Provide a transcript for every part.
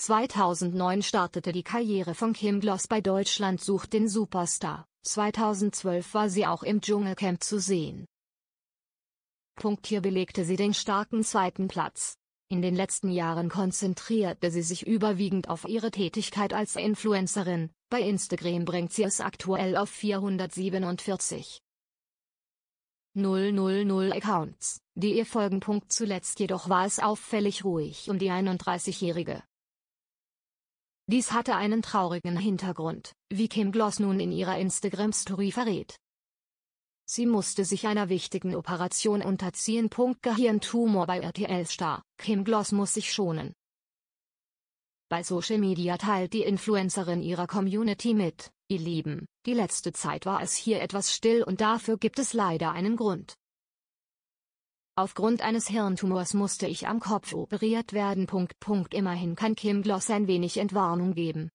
2009 startete die Karriere von Kim Gloss bei Deutschland sucht den Superstar, 2012 war sie auch im Dschungelcamp zu sehen. Punkt hier belegte sie den starken zweiten Platz. In den letzten Jahren konzentrierte sie sich überwiegend auf ihre Tätigkeit als Influencerin, bei Instagram bringt sie es aktuell auf 447. 000 Accounts, die ihr folgen. Zuletzt jedoch war es auffällig ruhig um die 31-Jährige. Dies hatte einen traurigen Hintergrund, wie Kim Gloss nun in ihrer Instagram-Story verrät. Sie musste sich einer wichtigen Operation unterziehen. Gehirntumor bei RTL Star, Kim Gloss muss sich schonen. Bei Social Media teilt die Influencerin ihrer Community mit, ihr Lieben, die letzte Zeit war es hier etwas still und dafür gibt es leider einen Grund. Aufgrund eines Hirntumors musste ich am Kopf operiert werden. Punkt, Punkt. Immerhin kann Kim Gloss ein wenig Entwarnung geben.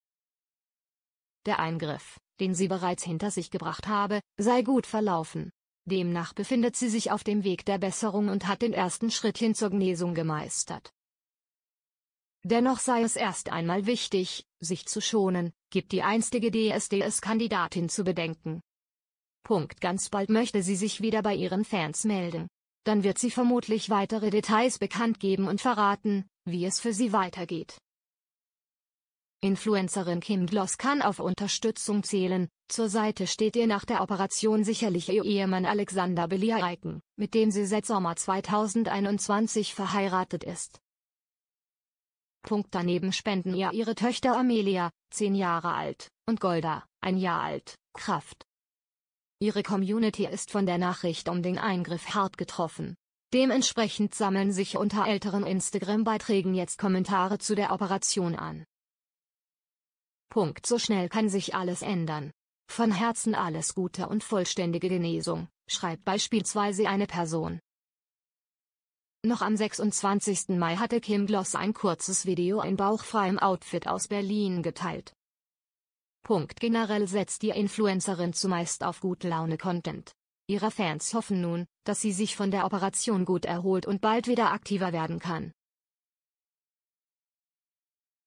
Der Eingriff, den sie bereits hinter sich gebracht habe, sei gut verlaufen. Demnach befindet sie sich auf dem Weg der Besserung und hat den ersten Schritt hin zur Genesung gemeistert. Dennoch sei es erst einmal wichtig, sich zu schonen, gibt die einstige DSDS-Kandidatin zu bedenken. Punkt. Ganz bald möchte sie sich wieder bei ihren Fans melden dann wird sie vermutlich weitere Details bekannt geben und verraten, wie es für sie weitergeht. Influencerin Kim Gloss kann auf Unterstützung zählen, zur Seite steht ihr nach der Operation sicherlich ihr Ehemann Alexander Beliaiken, mit dem sie seit Sommer 2021 verheiratet ist. Punkt daneben spenden ihr ihre Töchter Amelia, 10 Jahre alt, und Golda, ein Jahr alt, Kraft. Ihre Community ist von der Nachricht um den Eingriff hart getroffen. Dementsprechend sammeln sich unter älteren Instagram-Beiträgen jetzt Kommentare zu der Operation an. Punkt. So schnell kann sich alles ändern. Von Herzen alles Gute und vollständige Genesung, schreibt beispielsweise eine Person. Noch am 26. Mai hatte Kim Gloss ein kurzes Video in bauchfreiem Outfit aus Berlin geteilt. Punkt generell setzt die Influencerin zumeist auf gut Laune Content. Ihre Fans hoffen nun, dass sie sich von der Operation gut erholt und bald wieder aktiver werden kann.